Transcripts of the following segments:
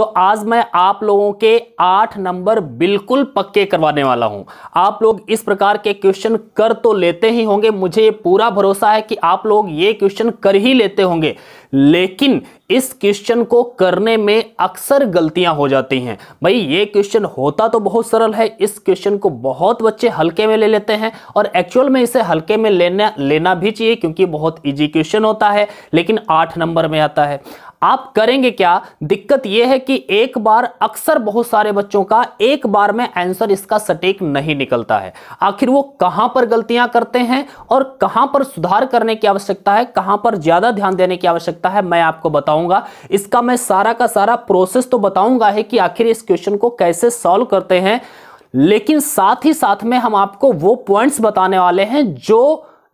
तो आज मैं आप लोगों के आठ नंबर बिल्कुल पक्के करवाने वाला हूं आप लोग इस प्रकार के क्वेश्चन कर तो लेते ही होंगे मुझे पूरा भरोसा है कि आप लोग ये क्वेश्चन कर ही लेते होंगे लेकिन इस क्वेश्चन को करने में अक्सर गलतियां हो जाती हैं भाई ये क्वेश्चन होता तो बहुत सरल है इस क्वेश्चन को बहुत बच्चे हल्के में ले लेते हैं और एक्चुअल में इसे हल्के में लेना लेना भी चाहिए क्योंकि बहुत इजी क्वेश्चन होता है लेकिन आठ नंबर में आता है आप करेंगे क्या दिक्कत यह है कि एक बार अक्सर बहुत सारे बच्चों का एक बार में आंसर इसका सटीक नहीं निकलता है आखिर वो कहां पर गलतियां करते हैं और कहां पर सुधार करने की आवश्यकता है कहां पर ज्यादा ध्यान देने की आवश्यकता है मैं आपको बताऊंगा इसका मैं सारा का सारा प्रोसेस तो बताऊंगा है कि आखिर इस क्वेश्चन को कैसे सॉल्व करते हैं लेकिन साथ ही साथ में हम आपको वो पॉइंट्स बताने वाले हैं जो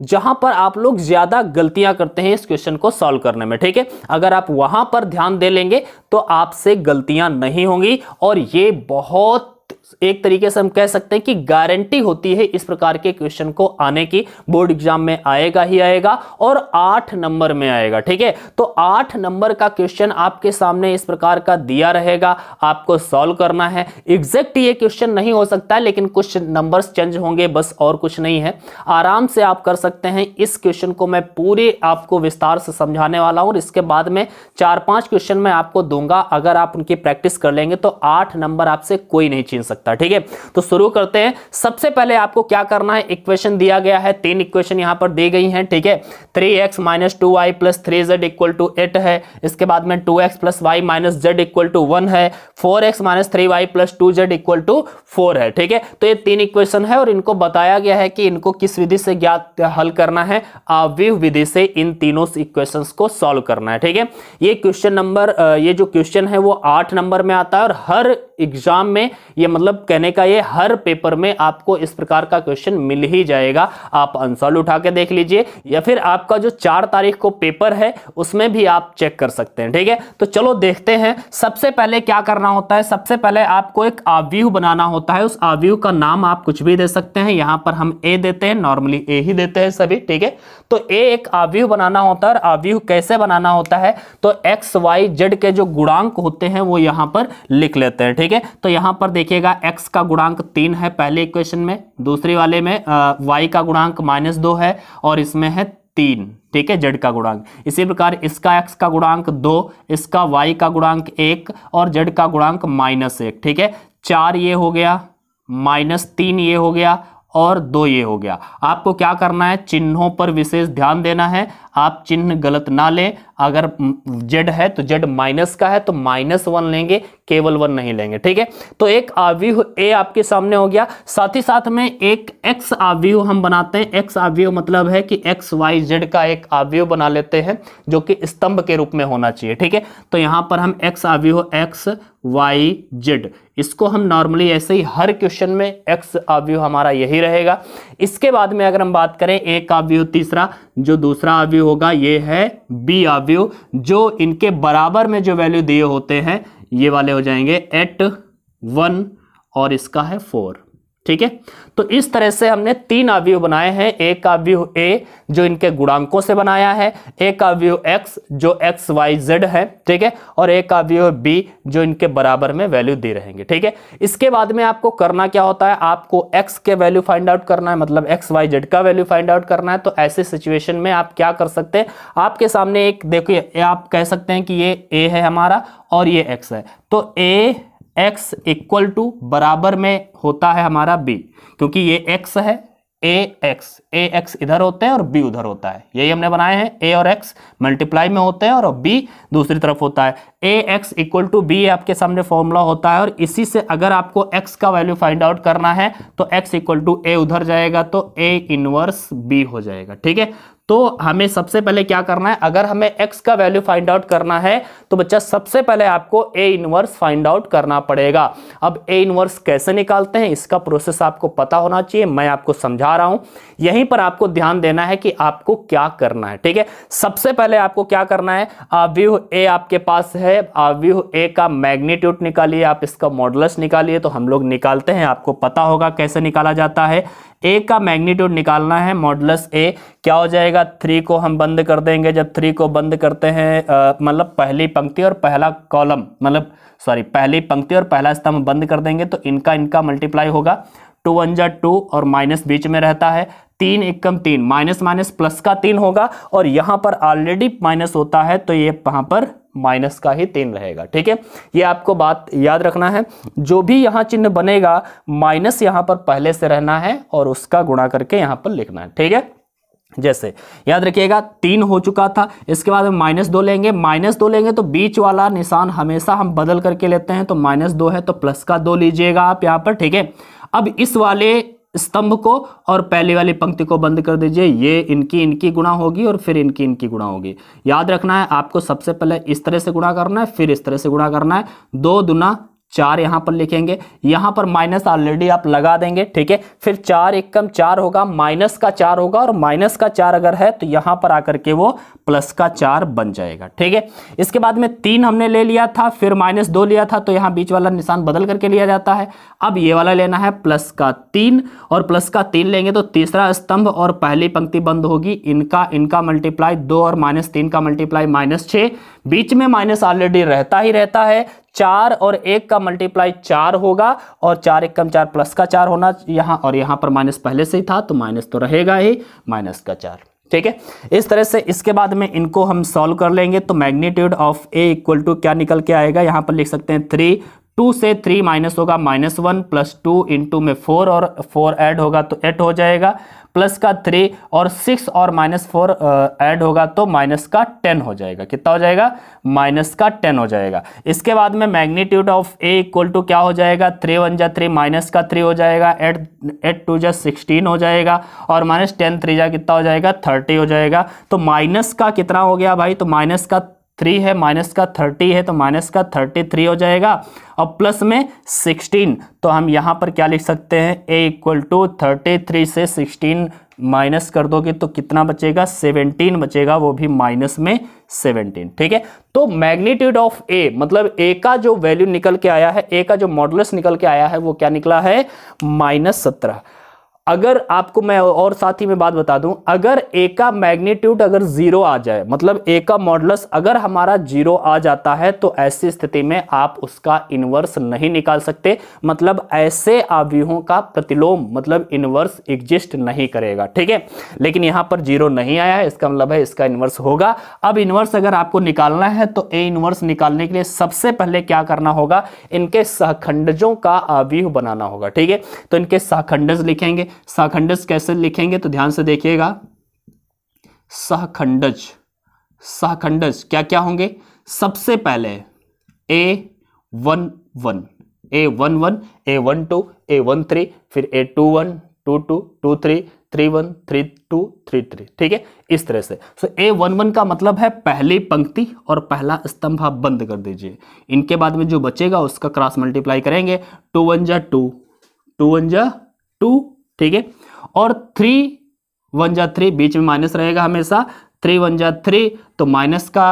जहां पर आप लोग ज्यादा गलतियां करते हैं इस क्वेश्चन को सॉल्व करने में ठीक है अगर आप वहां पर ध्यान दे लेंगे तो आपसे गलतियां नहीं होंगी और ये बहुत एक तरीके से हम कह सकते हैं कि गारंटी होती है इस प्रकार के क्वेश्चन को आने की बोर्ड एग्जाम में आएगा ही आएगा और आठ नंबर में आएगा ठीक है तो आठ नंबर का क्वेश्चन आपके सामने इस प्रकार का दिया रहेगा आपको सॉल्व करना है एग्जैक्ट ये क्वेश्चन नहीं हो सकता लेकिन कुछ नंबर्स चेंज होंगे बस और कुछ नहीं है आराम से आप कर सकते हैं इस क्वेश्चन को मैं पूरे आपको विस्तार से समझाने वाला हूं और इसके बाद में चार पांच क्वेश्चन मैं आपको दूंगा अगर आप उनकी प्रैक्टिस कर लेंगे तो आठ नंबर आपसे कोई नहीं छीन सकता सकता ठीक है तो शुरू करते हैं सबसे पहले आपको क्या करना है इक्वेशन दिया गया है तीन इक्वेशन यहां पर दी गई हैं ठीक है three x minus two Y plus three Z equal to eight है इसके बाद में two x plus Y minus Z equal to one है four x minus three y plus two Z equal to four है ठीक है तो ये तीन इक्वेशन है और इनको बताया गया है कि इनको किस विधि से ज्ञात हल करना है आवि विधि से इन तीनों इक्वेशन को सॉल्व करना है ठीक है ये क्वेश्चन नंबर ये जो क्वेश्चन है वो आठ नंबर में आता है और हर एग्जाम में ये मतलब मतलब कहने का ये हर पेपर में आपको इस प्रकार का क्वेश्चन मिल ही जाएगा आप आंसर उठा के देख लीजिए या फिर आपका जो चार तारीख को पेपर है उसमें भी आप चेक कर सकते हैं ठीक है तो चलो देखते हैं सबसे पहले क्या करना होता है सबसे पहले आपको एक आव्यूह बनाना होता है उस आव्यूह का नाम आप कुछ भी दे सकते हैं यहां पर हम ए देते हैं नॉर्मली ए ही देते हैं सभी ठीक है तो ए एक आव्यूह बनाना होता है आव्यूह कैसे बनाना होता है तो एक्स वाई जेड के जो गुणांक होते हैं वो यहां पर लिख लेते हैं ठीक है तो यहां पर देखिएगा x का गुणांक तीन है पहले इक्वेशन में दूसरे वाले में आ, y का गुणांक माइनस दो है और इसमें है तीन ठीक है जेड का गुणांक इसी प्रकार इसका एक्स का गुणांक दो इसका वाई का गुणांक एक और जेड का गुणांक माइनस एक ठीक है चार ये हो गया माइनस तीन ये हो गया और दो ये हो गया आपको क्या करना है चिन्हों पर विशेष ध्यान देना है आप चिन्ह गलत ना लें अगर जेड है तो जेड माइनस का है तो माइनस वन लेंगे केवल वन नहीं लेंगे ठीक है तो एक आव्यूह ए आपके सामने हो गया साथ ही साथ में एक एक्स आव्यूह हम बनाते हैं एक्स आव्यूह मतलब है कि एक्स वाई जेड का एक आव्यूह बना लेते हैं जो कि स्तंभ के रूप में होना चाहिए ठीक है तो यहाँ पर हम एक्स आव्यूह एक्स वाई जेड इसको हम नॉर्मली ऐसे ही हर क्वेश्चन में एक्स आव्यूह हमारा यही रहेगा इसके बाद में अगर हम बात करें एक आव्यूह तीसरा जो दूसरा अवयव होगा ये है बी अवयव जो इनके बराबर में जो वैल्यू दिए होते हैं ये वाले हो जाएंगे एट वन और इसका है फोर ठीक है तो इस तरह से हमने तीन अवयव बनाए हैं एक अवयव ए जो इनके गुणांकों से बनाया है एक अवयव एक्स जो एक्स वाई जेड है ठीक है और एक अवयव बी जो इनके बराबर में वैल्यू दे रहेंगे ठीक है इसके बाद में आपको करना क्या होता है आपको एक्स के वैल्यू फाइंड आउट करना है मतलब एक्स वाई जेड का वैल्यू फाइंड आउट करना है तो ऐसे सिचुएशन में आप क्या कर सकते हैं आपके सामने एक देखिए आप कह सकते हैं कि ये ए है हमारा और ये एक्स है तो ए एक्स इक्वल टू बराबर में होता है हमारा बी क्योंकि ये एक्स है ए एक्स ए एक्स इधर होते हैं और बी उधर होता है यही हमने बनाए हैं ए और एक्स मल्टीप्लाई में होते हैं और बी दूसरी तरफ होता है A x equal to B आपके सामने फॉर्मूला होता है और इसी से अगर आपको एक्स का वैल्यू फाइंड आउट करना है तो एक्स इक्वल टू ए उधर जाएगा तो ए इनवर्स बी हो जाएगा ठीक है तो हमें सबसे पहले क्या करना है अगर हमें x का वैल्यू फाइंड आउट करना है तो बच्चा सबसे पहले आपको a इनवर्स फाइंड आउट करना पड़ेगा अब a इनवर्स कैसे निकालते हैं इसका प्रोसेस आपको पता होना चाहिए मैं आपको समझा रहा हूं यहीं पर आपको ध्यान देना है कि आपको क्या करना है ठीक है सबसे पहले आपको क्या करना है व्यू ए आपके पास है व्यू ए का मैग्नीट्यूड निकालिए आप इसका मॉडलस निकालिए तो हम लोग निकालते हैं आपको पता होगा कैसे निकाला जाता है ए का मैग्नीट्यूड निकालना है मॉडलस ए क्या हो जाएगा जाएगा थ्री को हम बंद कर देंगे जब थ्री को बंद करते हैं मतलब पहली पंक्ति और पहला कॉलम मतलब सॉरी पहली पंक्ति और पहला स्तंभ बंद कर देंगे तो इनका इनका मल्टीप्लाई होगा टू वन जा टू और माइनस बीच में रहता है तीन एकम तीन माइनस माइनस प्लस का तीन होगा और यहाँ पर ऑलरेडी माइनस होता है तो ये वहाँ पर माइनस का ही तीन रहेगा ठीक है ये आपको बात याद रखना है जो भी यहाँ चिन्ह बनेगा माइनस यहाँ पर पहले से रहना है और उसका गुणा करके यहाँ पर लिखना है ठीक है जैसे याद रखिएगा तीन हो चुका था इसके बाद हम माइनस दो लेंगे माइनस दो लेंगे तो बीच वाला निशान हमेशा हम बदल करके लेते हैं तो माइनस दो है तो प्लस का दो लीजिएगा आप यहाँ पर ठीक है अब इस वाले स्तंभ को और पहले वाली पंक्ति को बंद कर दीजिए ये इनकी इनकी गुणा होगी और फिर इनकी इनकी गुणा होगी याद रखना है आपको सबसे पहले इस तरह से गुणा करना है फिर इस तरह से गुणा करना है दो दुना चार यहाँ पर लिखेंगे यहां पर माइनस ऑलरेडी आप लगा देंगे ठीक है फिर चार एक कम चार होगा माइनस का चार होगा और माइनस का चार अगर है तो यहां पर आकर के वो प्लस का चार बन जाएगा ठीक है इसके बाद में तीन हमने ले लिया था फिर माइनस दो लिया था तो यहाँ बीच वाला निशान बदल करके लिया जाता है अब ये वाला लेना है प्लस का तीन और प्लस का तीन लेंगे तो तीसरा स्तंभ और पहली पंक्ति बंद होगी इनका इनका मल्टीप्लाई दो और माइनस तीन का मल्टीप्लाई माइनस बीच में माइनस ऑलरेडी रहता ही रहता है चार और एक का मल्टीप्लाई चार होगा और चार एक कम चार प्लस का चार होना यहाँ और यहाँ पर माइनस पहले से ही था तो माइनस तो रहेगा ही माइनस का चार ठीक है इस तरह से इसके बाद में इनको हम सॉल्व कर लेंगे तो magnitude of A equal to क्या निकल के आएगा यहाँ पर लिख सकते हैं थ्री टू से थ्री माइनस होगा minus one plus two into में फोर और फोर ऐड होगा तो एट हो जाएगा प्लस का थ्री और सिक्स और माइनस फोर एड होगा तो माइनस का टेन हो जाएगा कितना हो जाएगा माइनस का टेन हो जाएगा इसके बाद में magnitude of A equal to क्या हो जाएगा थ्री वन जा थ्री माइनस का थ्री हो जाएगा एट एट टू जा सिक्सटीन हो जाएगा और माइनस टेन थ्री जा कितना हो जाएगा थर्टी हो जाएगा तो माइनस का कितना हो गया भाई तो माइनस का थ्री है माइनस का थर्टी है तो माइनस का थर्टी थ्री हो जाएगा और प्लस में सिक्सटीन तो हम यहाँ पर क्या लिख सकते हैं A equal to thirty three से सिक्सटीन माइनस कर दोगे तो कितना बचेगा सेवनटीन बचेगा वो भी माइनस में सेवनटीन ठीक है तो मैग्नीट्यूड ऑफ ए मतलब ए का जो वैल्यू निकल के आया है ए का जो मॉडल्स निकल के आया है वो क्या निकला है माइनस सत्रह अगर आपको मैं और साथ ही में बात बता दूं अगर ए का मैग्नीट्यूड अगर जीरो आ जाए मतलब ए का मॉडलस अगर हमारा जीरो आ जाता है तो ऐसी स्थिति में आप उसका इन्वर्स नहीं निकाल सकते मतलब ऐसे आव्यूहों का प्रतिलोम मतलब इन्वर्स एग्जिस्ट नहीं करेगा ठीक है लेकिन यहां पर जीरो नहीं आया है इसका मतलब है इसका इनवर्स होगा अब इनवर्स अगर आपको निकालना है तो ए इनवर्स निकालने के लिए सबसे पहले क्या करना होगा इनके सहखंडजों का आव्यूह बनाना होगा ठीक है तो इनके सहखंडज लिखेंगे सहखंडज कैसे लिखेंगे तो ध्यान से देखिएगा सहखंडज सहखंडज क्या क्या होंगे सबसे पहले A one one A one one A one two A one three फिर A two one two two two three three one three two three three ठीक है इस तरह से सो ए वन वन का मतलब है पहली पंक्ति और पहला स्तंभ आप बंद कर दीजिए इनके बाद में जो बचेगा उसका क्रॉस मल्टीप्लाई करेंगे टू वन जा टू टू वन जा टू ठीक है और थ्री वन जा थ्री बीच में माइनस रहेगा हमेशा थ्री वन जा थ्री तो माइनस का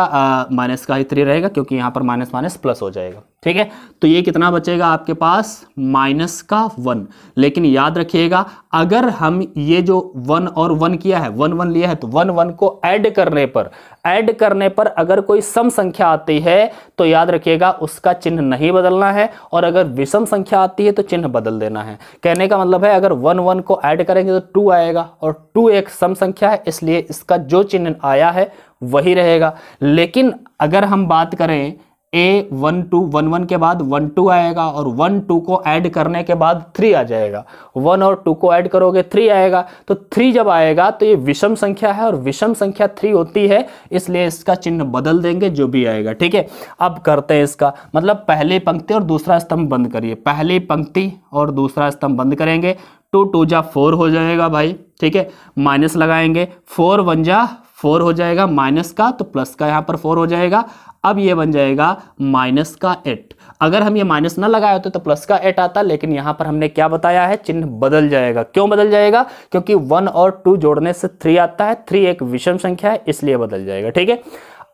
माइनस का ही थ्री रहेगा क्योंकि यहाँ पर माइनस माइनस प्लस हो जाएगा ठीक है तो ये कितना बचेगा आपके पास माइनस का वन लेकिन याद रखिएगा अगर हम ये जो वन और वन किया है वन वन लिया है तो वन वन को ऐड करने पर ऐड करने पर अगर कोई सम संख्या आती है तो याद रखिएगा उसका चिन्ह नहीं बदलना है और अगर विषम संख्या आती है तो चिन्ह बदल देना है कहने का मतलब है अगर वन वन को ऐड करेंगे तो टू आएगा और टू एक सम संख्या है इसलिए इसका जो चिन्ह आया है वही रहेगा लेकिन अगर हम बात करें A one two one one के बाद वन टू आएगा और वन टू को ऐड करने के बाद थ्री आ जाएगा वन और टू को ऐड करोगे थ्री आएगा तो थ्री जब आएगा तो ये विषम संख्या है और विषम संख्या थ्री होती है इसलिए इसका चिन्ह बदल देंगे जो भी आएगा ठीक है अब करते हैं इसका मतलब पहली पंक्ति और दूसरा स्तंभ बंद करिए पहली पंक्ति और दूसरा स्तंभ बंद करेंगे टू टू जा फोर हो जाएगा भाई ठीक है माइनस लगाएंगे फोर वन जा फोर हो जाएगा माइनस का तो प्लस का यहाँ पर फोर हो जाएगा अब ये बन जाएगा माइनस का एट अगर हम ये माइनस ना लगाए होते तो प्लस का एट आता लेकिन यहाँ पर हमने क्या बताया है चिन्ह बदल जाएगा क्यों बदल जाएगा क्योंकि वन और टू जोड़ने से थ्री आता है थ्री एक विषम संख्या है इसलिए बदल जाएगा ठीक है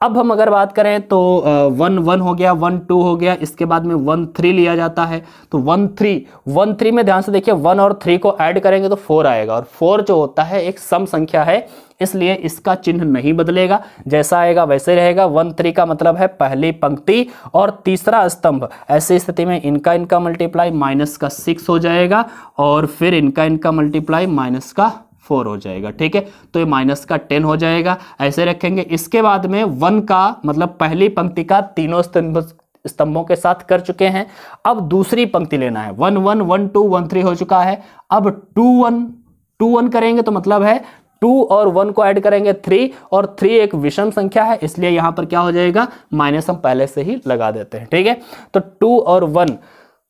अब हम अगर बात करें तो वन वन हो गया वन टू हो गया इसके बाद में वन थ्री लिया जाता है तो वन थ्री वन थ्री में ध्यान से देखिए वन और थ्री को ऐड करेंगे तो फोर आएगा और फोर जो होता है एक सम संख्या है इसलिए इसका चिन्ह नहीं बदलेगा जैसा आएगा वैसे रहेगा वन थ्री का मतलब है पहली पंक्ति और तीसरा स्तंभ ऐसी स्थिति में इनका इनका मल्टीप्लाई माइनस का सिक्स हो जाएगा और फिर इनका इनका मल्टीप्लाई माइनस का फोर हो जाएगा ठीक है तो ये माइनस का टेन हो जाएगा ऐसे रखेंगे इसके बाद में वन का मतलब पहली पंक्ति का तीनों स्तंभ स्तंभों के साथ कर चुके हैं अब दूसरी पंक्ति लेना है one one one two one three हो चुका है अब टू वन टू वन करेंगे तो मतलब है टू और वन को ऐड करेंगे थ्री और थ्री एक विषम संख्या है इसलिए यहां पर क्या हो जाएगा माइनस हम पहले से ही लगा देते हैं ठीक है तो टू और वन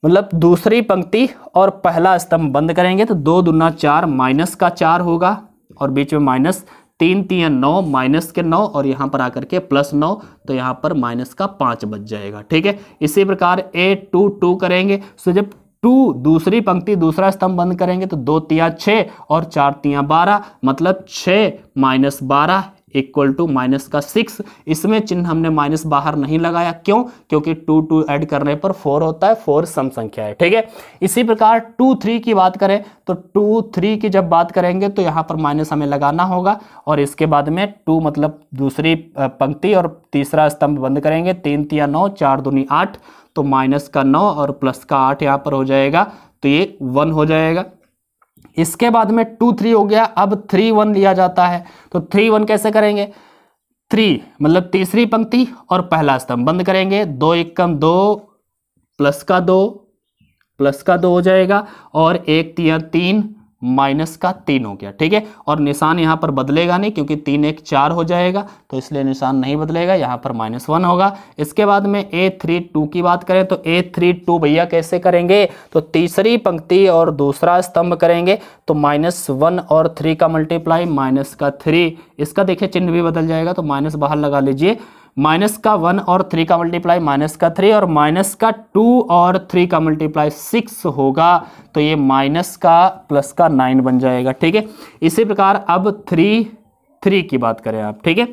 मतलब दूसरी पंक्ति और पहला स्तंभ बंद करेंगे तो दो दुना चार माइनस का चार होगा और बीच में माइनस तीन तीन नौ माइनस के नौ और यहाँ पर आकर के प्लस नौ तो यहाँ पर माइनस का पाँच बच जाएगा ठीक है इसी प्रकार ए टू टू करेंगे सो जब टू दूसरी पंक्ति दूसरा स्तंभ बंद करेंगे तो दो तिया छः और चार तिया बारह मतलब छः माइनस बारह इक्वल टू माइनस का सिक्स इसमें चिन्ह हमने माइनस बाहर नहीं लगाया क्यों क्योंकि टू टू ऐड करने पर फोर होता है फोर सम संख्या है ठीक है इसी प्रकार टू थ्री की बात करें तो टू थ्री की जब बात करेंगे तो यहाँ पर माइनस हमें लगाना होगा और इसके बाद में टू मतलब दूसरी पंक्ति और तीसरा स्तंभ बंद करेंगे तीन तिया नौ चार दूनी आठ तो माइनस का नौ और प्लस का आठ यहाँ पर हो जाएगा तो ये वन हो जाएगा इसके बाद में टू थ्री हो गया अब थ्री वन लिया जाता है तो थ्री वन कैसे करेंगे थ्री मतलब तीसरी पंक्ति और पहला स्तंभ बंद करेंगे दो एक कम दो प्लस का दो प्लस का दो हो जाएगा और एक तीन तीन माइनस का तीन हो गया ठीक है और निशान यहाँ पर बदलेगा नहीं क्योंकि तीन एक चार हो जाएगा तो इसलिए निशान नहीं बदलेगा यहाँ पर माइनस वन होगा इसके बाद में ए थ्री टू की बात करें तो ए थ्री टू भैया कैसे करेंगे तो तीसरी पंक्ति और दूसरा स्तंभ करेंगे तो माइनस वन और थ्री का मल्टीप्लाई माइनस का थ्री इसका देखिए चिन्ह भी बदल जाएगा तो माइनस बाहर लगा लीजिए माइनस का वन और थ्री का मल्टीप्लाई माइनस का थ्री और माइनस का टू और थ्री का मल्टीप्लाई सिक्स होगा तो ये माइनस का प्लस का नाइन बन जाएगा ठीक है इसी प्रकार अब थ्री थ्री की बात करें आप ठीक है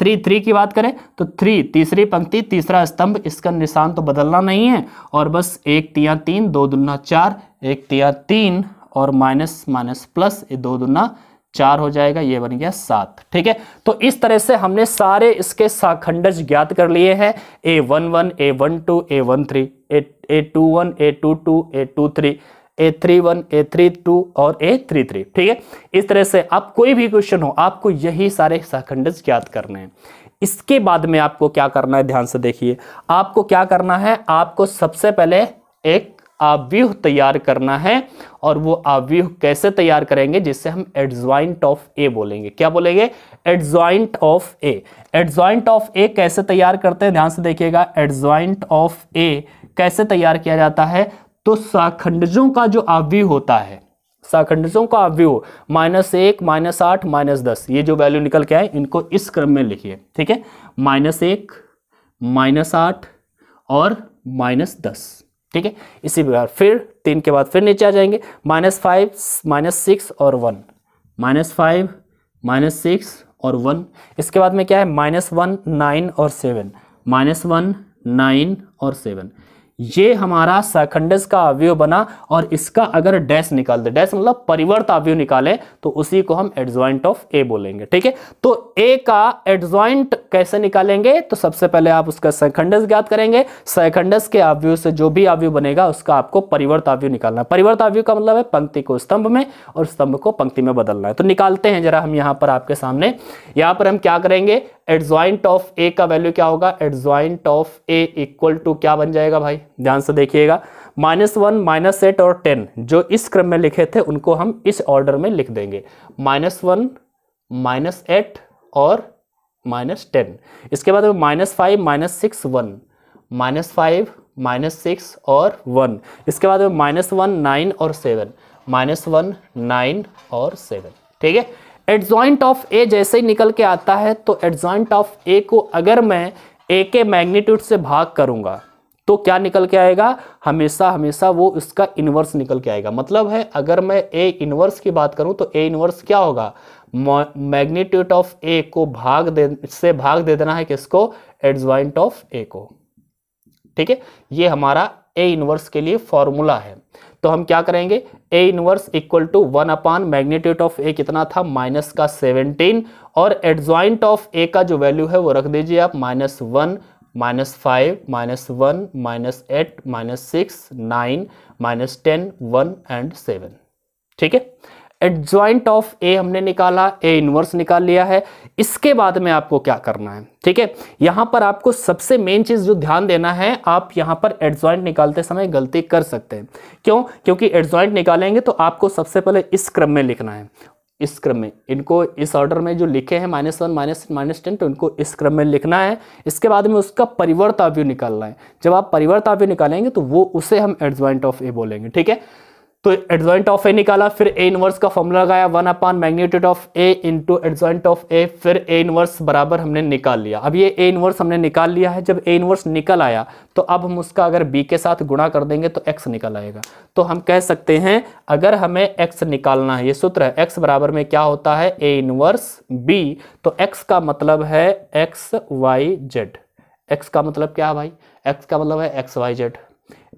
थ्री थ्री की बात करें तो थ्री तीसरी पंक्ति तीसरा स्तंभ इसका निशान तो बदलना नहीं है और बस एक तिया तीन दो दुना चार एक तिया तीन और माइनस माइनस प्लस दो दुना चार हो जाएगा ये बन गया सात ठीक है तो इस तरह से हमने सारे इसके खंडज ज्ञात कर लिए हैं A one one A one two A one three A two one A two two A two three A three one A three two और ए थ्री थ्री ठीक है इस तरह से आप कोई भी क्वेश्चन हो आपको यही सारे खंडज ज्ञात करने हैं इसके बाद में आपको क्या करना है ध्यान से देखिए आपको क्या करना है आपको सबसे पहले एक आव्यूह तैयार करना है और वो आव्यूह कैसे तैयार करेंगे जिससे हम एडजॉइंट ऑफ ए बोलेंगे क्या बोलेंगे adjoint of A adjoint of A कैसे तैयार करते हैं ध्यान से देखिएगा एडजॉइंट ऑफ ए कैसे तैयार किया जाता है तो साखंडजों का जो आव्यूह होता है साखंडजों का आव्यूह माइनस एक माइनस आठ माइनस दस ये जो वैल्यू निकल के आए इनको इस क्रम में लिखिए ठीक है माइनस एक माइनस आठ और माइनस दस ठीक है इसी प्रकार फिर तीन के बाद फिर नीचे आ जाएंगे माइनस फाइव माइनस सिक्स और one minus five minus six और वन इसके बाद में क्या है माइनस वन नाइन और सेवन माइनस वन नाइन और सेवन ये हमारा सखंडस का अवयव बना और इसका अगर डैश निकाल दे डैश मतलब परिवर्त अवयव निकाले तो उसी को हम एडजॉइंट ऑफ ए बोलेंगे ठीक है तो ए का एडजॉइंट कैसे निकालेंगे तो सबसे पहले आप उसका सखंडस ज्ञात करेंगे सखंडस के अवयव से जो भी अवयव बनेगा उसका आपको परिवर्त अवयव निकालना है परिवर्त अवयव का मतलब है पंक्ति को स्तंभ में और स्तंभ को पंक्ति में बदलना है तो निकालते हैं जरा हम यहां पर आपके सामने यहां पर हम क्या करेंगे एडजॉइंट ऑफ ए का वैल्यू क्या होगा adjoint of A equal to क्या बन जाएगा भाई ध्यान से देखिएगा माइनस वन माइनस एट और टेन जो इस क्रम में लिखे थे उनको हम इस ऑर्डर में लिख देंगे माइनस वन माइनस एट और माइनस टेन इसके बाद minus five minus six one minus five minus six और वन इसके बाद माइनस वन नाइन और सेवन माइनस वन नाइन और सेवन ठीक है एडजॉइंट ऑफ ए जैसे ही निकल के आता है तो एडजॉइंट ऑफ ए को अगर मैं ए के मैग्नीट्यूड से भाग करूंगा तो क्या निकल के आएगा हमेशा हमेशा वो इसका इन्वर्स निकल के आएगा मतलब है अगर मैं ए इन्वर्स की बात करूं तो ए इन्वर्स क्या होगा मैग्नीट्यूड ऑफ ए को भाग दे से भाग दे देना है किसको एडजॉइंट ऑफ ए को ठीक है ये हमारा ए इनवर्स के लिए फॉर्मूला है तो हम क्या करेंगे A inverse equal to one upon magnitude of A कितना था माइनस का सेवनटीन और एडजॉइंट ऑफ ए का जो वैल्यू है वो रख दीजिए आप minus one minus five minus one minus eight minus six nine minus ten one and seven ठीक है एडजॉइंट ऑफ ए हमने निकाला ए इनवर्स निकाल लिया है इसके बाद में आपको क्या करना है ठीक है यहां पर आपको सबसे मेन चीज जो ध्यान देना है आप यहां पर एडजॉइंट निकालते समय गलती कर सकते हैं क्यों क्योंकि एडजॉइंट निकालेंगे तो आपको सबसे पहले इस क्रम में लिखना है इस क्रम में इनको इस ऑर्डर में जो लिखे हैं minus one minus minus ten तो इनको इस क्रम में लिखना है इसके बाद में उसका परिवर्ताव्यू निकालना है जब आप परिवर्ताव्यू निकालेंगे तो वो उसे हम एडजॉइंट ऑफ ए बोलेंगे ठीक है तो एडजॉइंट ऑफ ए निकाला फिर ए इनवर्स का फॉर्मूला लगाया one upon magnitude of A into adjoint of A फिर ए इनवर्स बराबर हमने निकाल लिया अब ये ए इनवर्स हमने निकाल लिया है जब ए इनवर्स निकल आया तो अब हम उसका अगर बी के साथ गुणा कर देंगे तो एक्स निकल आएगा तो हम कह सकते हैं अगर हमें एक्स निकालना है ये सूत्र है एक्स बराबर में क्या होता है ए इनवर्स बी तो एक्स का मतलब है एक्स वाई जेड एक्स का मतलब क्या भाई एक्स का मतलब है x Y z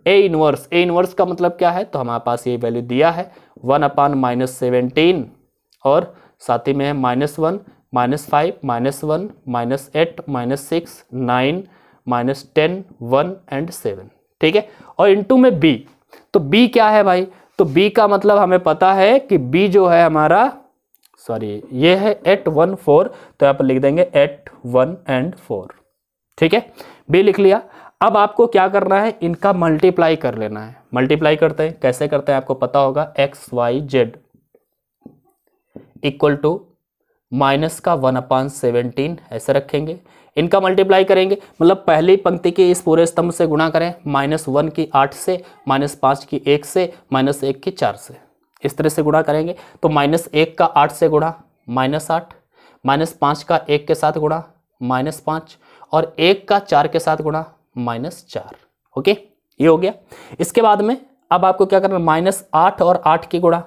A inverse A inverse का मतलब क्या है तो हमारे पास ये वैल्यू दिया है वन अपान माइनस सेवनटीन और साथ ही में है minus one minus five minus one minus eight minus six nine minus ten one and seven ठीक है और टू में बी तो बी क्या है भाई तो बी का मतलब हमें पता है कि बी जो है हमारा सॉरी ये है एट वन फोर तो यहाँ पर लिख देंगे एट वन एंड फोर ठीक है बी लिख लिया अब आपको क्या करना है इनका मल्टीप्लाई कर लेना है मल्टीप्लाई करते हैं कैसे करते हैं आपको पता होगा X Y Z equal to minus का वन अपान सेवनटीन ऐसे रखेंगे इनका मल्टीप्लाई करेंगे मतलब पहली पंक्ति के इस पूरे स्तंभ से गुणा करें माइनस वन की आठ से माइनस पाँच की एक से माइनस एक की चार से इस तरह से गुणा करेंगे तो माइनस एक का आठ से गुणा माइनस आठ माइनस पाँच का एक के साथ गुणा माइनस पाँच और एक का चार के साथ गुणा माइनस चार ओके ये हो गया इसके बाद में अब आपको क्या करना माइनस आठ और आठ की गुणा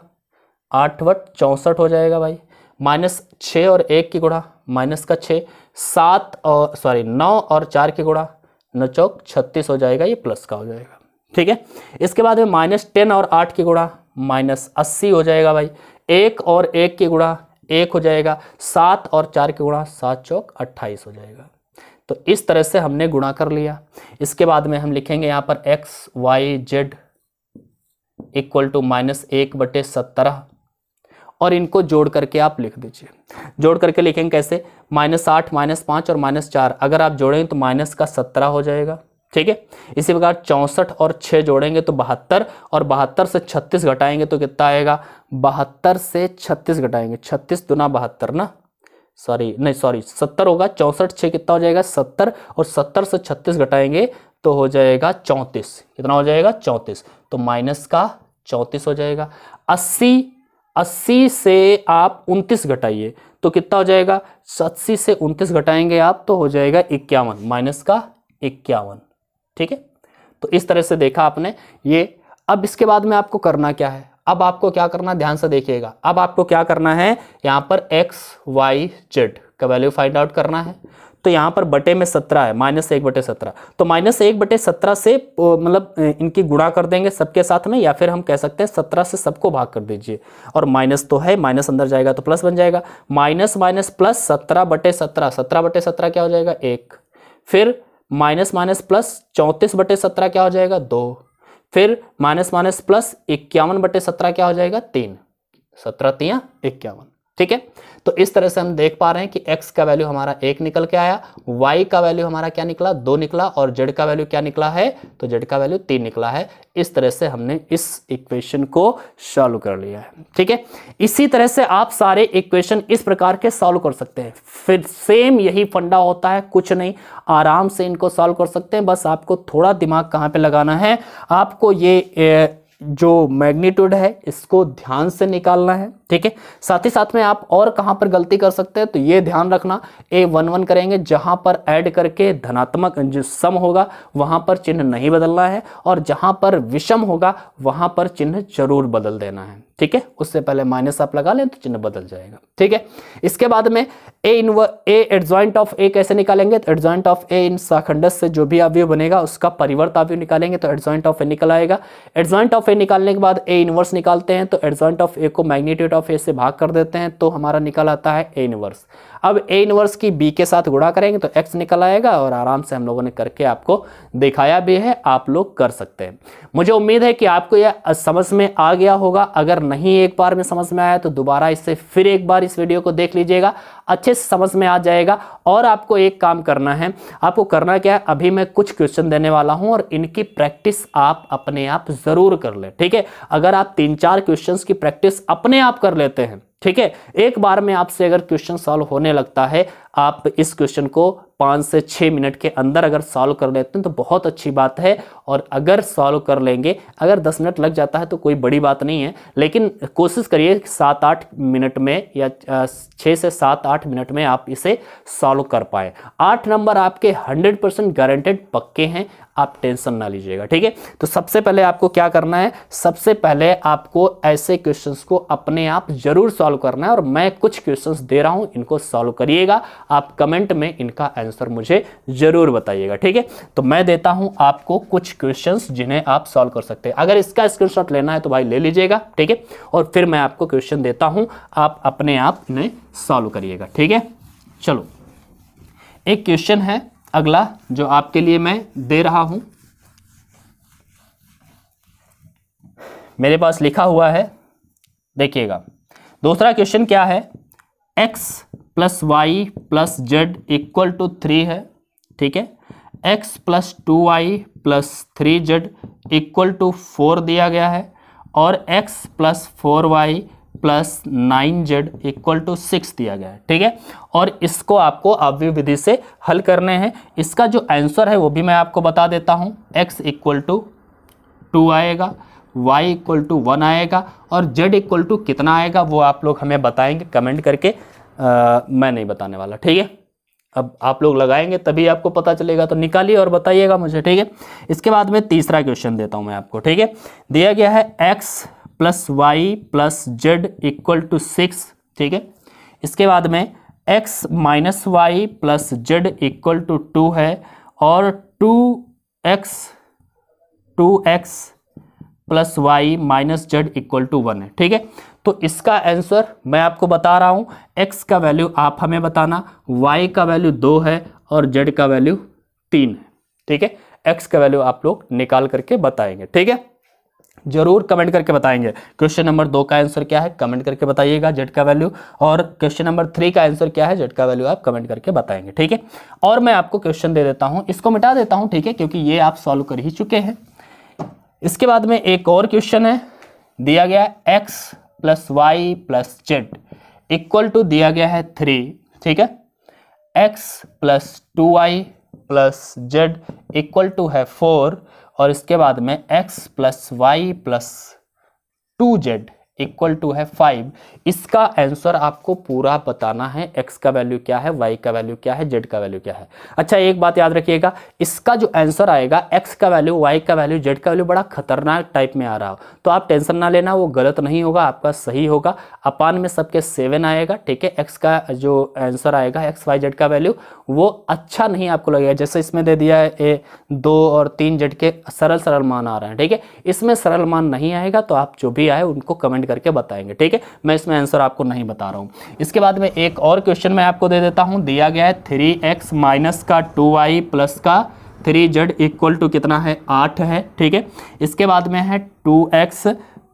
आठ वट चौंसठ हो जाएगा भाई माइनस छः और एक की गुणा माइनस का छः सात और सॉरी नौ और चार की गुणा नौ चौक छत्तीस हो जाएगा ये प्लस का हो जाएगा ठीक है इसके बाद में माइनस टेन और आठ की गुणा माइनस अस्सी हो जाएगा भाई एक और एक की गुणा एक हो जाएगा सात और चार की गुणा सात चौक अट्ठाईस हो जाएगा तो इस तरह से हमने गुणा कर लिया इसके बाद में हम लिखेंगे यहाँ पर X Y Z equal to minus एक बटे सत्रह और इनको जोड़ करके आप लिख दीजिए जोड़ करके लिखेंगे कैसे माइनस आठ माइनस पाँच और माइनस चार अगर आप जोड़ेंगे तो माइनस का सत्रह हो जाएगा ठीक है इसी प्रकार चौंसठ और छः जोड़ेंगे तो बहत्तर और बहत्तर से छत्तीस घटाएंगे तो कितना आएगा बहत्तर से छत्तीस घटाएंगे छत्तीस दुना बहत्तर ना सॉरी नहीं सॉरी सत्तर होगा चौंसठ छः कितना हो जाएगा सत्तर और सत्तर से छत्तीस घटाएंगे तो हो जाएगा चौंतीस कितना हो जाएगा चौंतीस तो माइनस का चौंतीस हो जाएगा अस्सी अस्सी से आप उनतीस घटाइए तो कितना हो जाएगा अस्सी से उनतीस घटाएंगे आप तो हो जाएगा इक्यावन माइनस का इक्यावन ठीक है तो इस तरह से देखा आपने ये अब इसके बाद में आपको करना क्या है अब आपको क्या करना ध्यान से देखिएगा अब आपको क्या करना है यहाँ पर एक्स वाई जेड का वैल्यू फाइंड आउट करना है तो यहाँ पर बटे में सत्रह है माइनस एक बटे सत्रह तो माइनस एक बटे सत्रह से मतलब इनकी गुणा कर देंगे सबके साथ में या फिर हम कह सकते हैं सत्रह से सबको भाग कर दीजिए और माइनस तो है माइनस अंदर जाएगा तो प्लस बन जाएगा माइनस माइनस प्लस सत्रह बटे सत्रह सत्रह बटे सत्रह क्या हो जाएगा एक फिर माइनस माइनस प्लस चौंतीस बटे सत्रह क्या हो जाएगा दो फिर माइनस माइनस प्लस इक्यावन बटे सत्रह क्या हो जाएगा तीन सत्रह तिया इक्यावन ठीक है तो इस तरह से हम देख पा रहे हैं कि x का वैल्यू हमारा एक निकल के आया y का वैल्यू हमारा क्या निकला दो निकला और z का वैल्यू क्या निकला है तो z का वैल्यू तीन निकला है इस तरह से हमने इस इक्वेशन को सॉल्व कर लिया है ठीक है इसी तरह से आप सारे इक्वेशन इस प्रकार के सॉल्व कर सकते हैं फिर सेम यही फंडा होता है कुछ नहीं आराम से इनको सॉल्व कर सकते हैं बस आपको थोड़ा दिमाग कहाँ पर लगाना है आपको ये जो मैग्नीट्यूड है इसको ध्यान से निकालना है ठीक है साथ ही साथ में आप और कहाँ पर गलती कर सकते हैं तो ये ध्यान रखना ए वन वन करेंगे जहाँ पर ऐड करके धनात्मक जो सम होगा वहाँ पर चिन्ह नहीं बदलना है और जहाँ पर विषम होगा वहाँ पर चिन्ह जरूर बदल देना है ठीक है उससे पहले माइनस आप लगा लें तो चिन्ह बदल जाएगा ठीक है इसके बाद में ए इन ए एडजॉइंट ऑफ ए कैसे निकालेंगे तो एडजॉइंट ऑफ ए इन शाखंड से जो भी अवयव बनेगा उसका परिवर्त अवयव निकालेंगे तो एडजॉइंट ऑफ ए निकल आएगा एडजॉइंट ऑफ ए निकालने के बाद ए इनवर्स निकालते हैं तो एडजॉइंट ऑफ ए को मैग्नीट्यूड ऑफ ए से भाग कर देते हैं तो हमारा निकल आता है ए इनवर्स अब ए इनवर्स की बी के साथ गुणा करेंगे तो एक्स निकल आएगा और आराम से हम लोगों ने करके आपको दिखाया भी है आप लोग कर सकते हैं मुझे उम्मीद है कि आपको यह समझ में आ गया होगा अगर नहीं एक बार में समझ में आया तो दोबारा इससे फिर एक बार इस वीडियो को देख लीजिएगा अच्छे से समझ में आ जाएगा और आपको एक काम करना है आपको करना क्या है अभी मैं कुछ क्वेश्चन देने वाला हूं और इनकी प्रैक्टिस आप अपने आप ज़रूर कर ले ठीक है अगर आप तीन चार क्वेश्चंस की प्रैक्टिस अपने आप कर लेते हैं ठीक है एक बार में आपसे अगर क्वेश्चन सॉल्व होने लगता है आप इस क्वेश्चन को पाँच से छः मिनट के अंदर अगर सॉल्व कर लेते हैं तो बहुत अच्छी बात है और अगर सॉल्व कर लेंगे अगर दस मिनट लग जाता है तो कोई बड़ी बात नहीं है लेकिन कोशिश करिए सात आठ मिनट में या छः से सात आठ मिनट में आप इसे सॉल्व कर पाए आठ नंबर आपके हंड्रेड परसेंट गारंटेड पक्के हैं आप टेंशन ना लीजिएगा ठीक है तो सबसे पहले आपको क्या करना है सबसे पहले आपको ऐसे क्वेश्चंस को अपने आप जरूर सॉल्व करना है और मैं कुछ क्वेश्चंस दे रहा हूं इनको सॉल्व करिएगा आप कमेंट में इनका आंसर मुझे जरूर बताइएगा ठीक है तो मैं देता हूं आपको कुछ क्वेश्चन जिन्हें आप सॉल्व कर सकते हैं अगर इसका स्क्रीनशॉट लेना है तो भाई ले लीजिएगा ठीक है और फिर मैं आपको क्वेश्चन देता हूं आप अपने आप इन्हें सॉल्व करिएगा ठीक है चलो एक क्वेश्चन है अगला जो आपके लिए मैं दे रहा हूं मेरे पास लिखा हुआ है देखिएगा दूसरा क्वेश्चन क्या है x plus Y plus Z equal to three है ठीक है x plus two Y plus three Z equal to four दिया गया है और x plus four Y plus nine Z equal to six दिया गया है ठीक है और इसको आपको अव्य विधि से हल करने हैं इसका जो आंसर है वो भी मैं आपको बता देता हूँ एक्स इक्वल टू टू आएगा y इक्वल टू वन आएगा और z इक्वल टू कितना आएगा वो आप लोग हमें बताएंगे कमेंट करके आ, मैं नहीं बताने वाला ठीक है अब आप लोग लगाएंगे तभी आपको पता चलेगा तो निकालिए और बताइएगा मुझे ठीक है इसके बाद में तीसरा क्वेश्चन देता हूँ मैं आपको ठीक है दिया गया है X plus Y plus Z equal to six ठीक है इसके बाद में X minus Y plus Z equal to two है और two X two x plus Y minus Z equal to one है ठीक है तो इसका आंसर मैं आपको बता रहा हूँ एक्स का वैल्यू आप हमें बताना वाई का वैल्यू दो है और जेड का वैल्यू तीन है ठीक है एक्स का वैल्यू आप लोग निकाल करके बताएंगे ठीक है जरूर कमेंट करके बताएंगे क्वेश्चन नंबर दो का आंसर क्या है कमेंट करके बताइएगा जेड का वैल्यू और क्वेश्चन नंबर थ्री का आंसर क्या है जेड का वैल्यू आप कमेंट करके बताएंगे ठीक है और मैं आपको क्वेश्चन दे देता हूं इसको मिटा देता हूं ठीक है क्योंकि ये आप सॉल्व कर ही चुके हैं इसके बाद में एक और क्वेश्चन है दिया गया X plus Y plus Z equal to दिया गया है थ्री ठीक है X plus two Y plus Z equal to है फोर और इसके बाद में x plus Y plus two Z equal to है फाइव इसका आंसर आपको पूरा बताना है एक्स का वैल्यू क्या है वाई का वैल्यू क्या है जेड का वैल्यू क्या है अच्छा एक बात याद रखिएगा इसका जो आंसर आएगा एक्स का वैल्यू वाई का वैल्यू जेड का वैल्यू बड़ा खतरनाक टाइप में आ रहा हो तो आप टेंशन ना लेना वो गलत नहीं होगा आपका सही होगा अपान में सबके सेवन आएगा ठीक है एक्स का जो आंसर आएगा एक्स वाई जेड का वैल्यू वो अच्छा नहीं आपको लगेगा जैसे इसमें दे दिया है ए दो और तीन जेड के सरल सरल मान आ रहे हैं ठीक है इसमें सरल मान नहीं आएगा तो आप जो भी आए उनको कमेंट कमेंट करके बताएंगे ठीक है मैं इसमें आंसर आपको नहीं बता रहा हूँ इसके बाद में एक और क्वेश्चन मैं आपको दे देता हूँ दिया गया है थ्री एक्स माइनस का टू वाई प्लस का थ्री जेड इक्वल टू कितना है आठ है ठीक है इसके बाद में है two x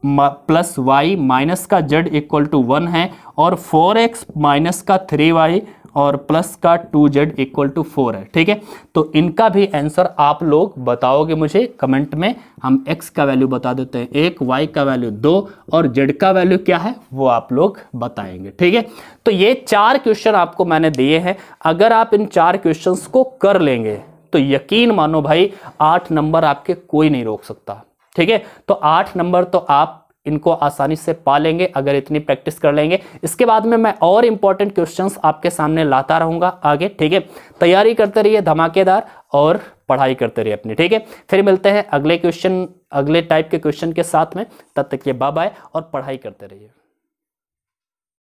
plus Y minus का जेड इक्वल टू वन है और फोर एक्स माइनस का थ्री वाई और प्लस का two Z equal to four है ठीक है तो इनका भी आंसर आप लोग बताओगे मुझे कमेंट में हम एक्स का वैल्यू बता देते हैं एक वाई का वैल्यू दो और जेड का वैल्यू क्या है वो आप लोग बताएंगे ठीक है तो ये चार क्वेश्चन आपको मैंने दिए हैं अगर आप इन चार क्वेश्चन को कर लेंगे तो यकीन मानो भाई आठ नंबर आपके कोई नहीं रोक सकता ठीक है तो आठ नंबर तो आप इनको आसानी से पा लेंगे अगर इतनी प्रैक्टिस कर लेंगे इसके बाद में मैं और इम्पॉर्टेंट क्वेश्चंस आपके सामने लाता रहूँगा आगे ठीक है तैयारी करते रहिए धमाकेदार और पढ़ाई करते रहिए अपनी ठीक है फिर मिलते हैं अगले क्वेश्चन अगले टाइप के क्वेश्चन के साथ में तब तक ये बाय और पढ़ाई करते रहिए